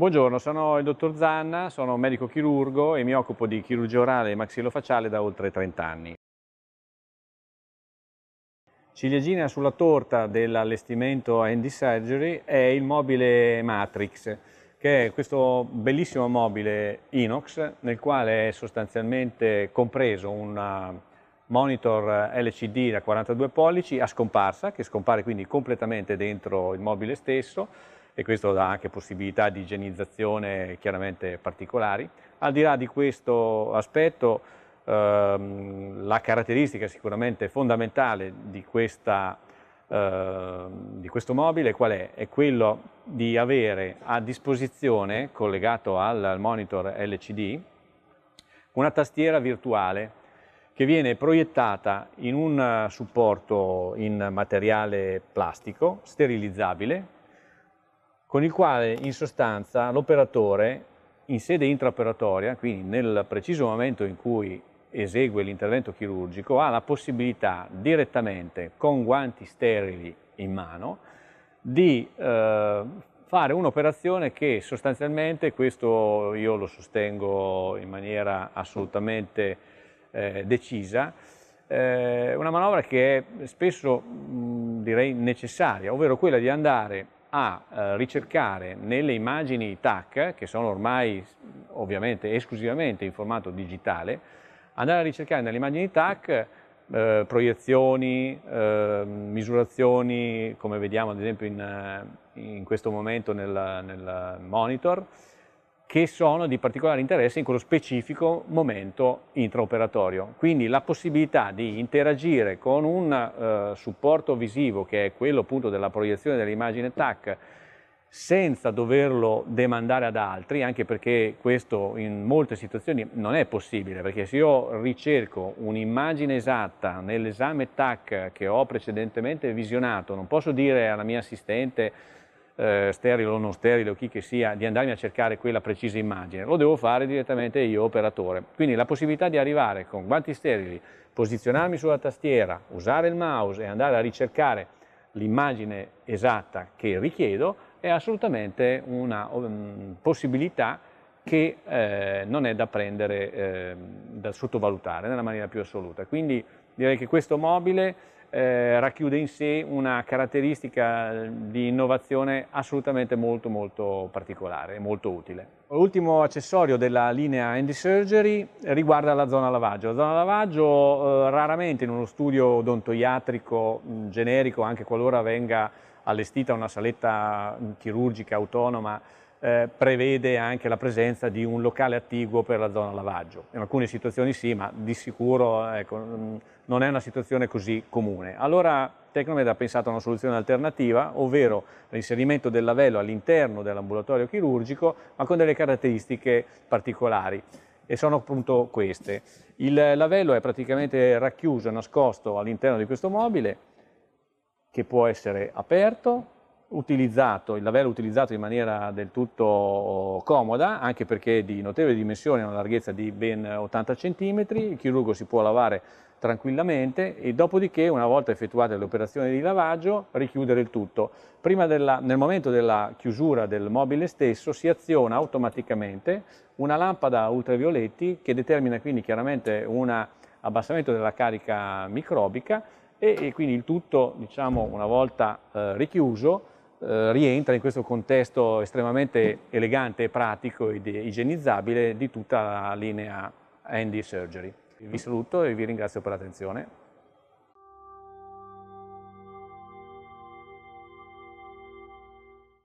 Buongiorno, sono il dottor Zanna, sono medico chirurgo e mi occupo di chirurgia orale e maxillofaciale da oltre 30 anni. Ciliegina sulla torta dell'allestimento Handy Surgery è il mobile Matrix, che è questo bellissimo mobile inox nel quale è sostanzialmente compreso un eh, monitor LCD da 42 pollici a scomparsa, che scompare quindi completamente dentro il mobile stesso, e questo dà anche possibilità di igienizzazione chiaramente particolari. Al di là di questo aspetto, ehm, la caratteristica sicuramente fondamentale di, questa, eh, di questo mobile qual è? È quello di avere a disposizione, collegato al monitor LCD, una tastiera virtuale che viene proiettata in un supporto in materiale plastico sterilizzabile con il quale in sostanza l'operatore in sede intraoperatoria, quindi nel preciso momento in cui esegue l'intervento chirurgico, ha la possibilità direttamente con guanti sterili in mano di eh, fare un'operazione che sostanzialmente, questo io lo sostengo in maniera assolutamente eh, decisa, eh, una manovra che è spesso mh, direi necessaria, ovvero quella di andare a eh, ricercare nelle immagini TAC, che sono ormai ovviamente esclusivamente in formato digitale, andare a ricercare nelle immagini TAC eh, proiezioni, eh, misurazioni, come vediamo ad esempio in, eh, in questo momento nel, nel monitor, che sono di particolare interesse in quello specifico momento intraoperatorio. Quindi la possibilità di interagire con un eh, supporto visivo, che è quello appunto della proiezione dell'immagine TAC, senza doverlo demandare ad altri, anche perché questo in molte situazioni non è possibile, perché se io ricerco un'immagine esatta nell'esame TAC che ho precedentemente visionato, non posso dire alla mia assistente eh, sterile o non sterile o chi che sia, di andarmi a cercare quella precisa immagine, lo devo fare direttamente io operatore. Quindi la possibilità di arrivare con guanti sterili, posizionarmi sulla tastiera, usare il mouse e andare a ricercare l'immagine esatta che richiedo è assolutamente una um, possibilità che eh, non è da prendere, eh, da sottovalutare nella maniera più assoluta. Quindi direi che questo mobile eh, racchiude in sé una caratteristica eh, di innovazione assolutamente molto molto particolare e molto utile. L'ultimo accessorio della linea Handy Surgery riguarda la zona lavaggio. La zona lavaggio eh, raramente in uno studio odontoiatrico mh, mm, generico, anche qualora venga allestita una saletta mm, chirurgica autonoma, eh, prevede anche la presenza di un locale attiguo per la zona lavaggio. In alcune situazioni sì, ma di sicuro ecco, mm, non è una situazione così comune. Allora Tecnomed ha pensato a una soluzione alternativa, ovvero l'inserimento del lavello all'interno dell'ambulatorio chirurgico, ma con delle caratteristiche particolari. E sono appunto queste. Il lavello è praticamente racchiuso e nascosto all'interno di questo mobile, che può essere aperto utilizzato, il lavello utilizzato in maniera del tutto comoda, anche perché è di notevole dimensione, una larghezza di ben 80 cm, il chirurgo si può lavare tranquillamente e dopodiché una volta effettuate le operazioni di lavaggio richiudere il tutto. Della, nel momento della chiusura del mobile stesso si aziona automaticamente una lampada ultravioletti che determina quindi chiaramente un abbassamento della carica microbica e, e quindi il tutto diciamo una volta eh, richiuso eh, rientra in questo contesto estremamente elegante, pratico ed igienizzabile di tutta la linea Handy Surgery. Vi saluto e vi ringrazio per l'attenzione.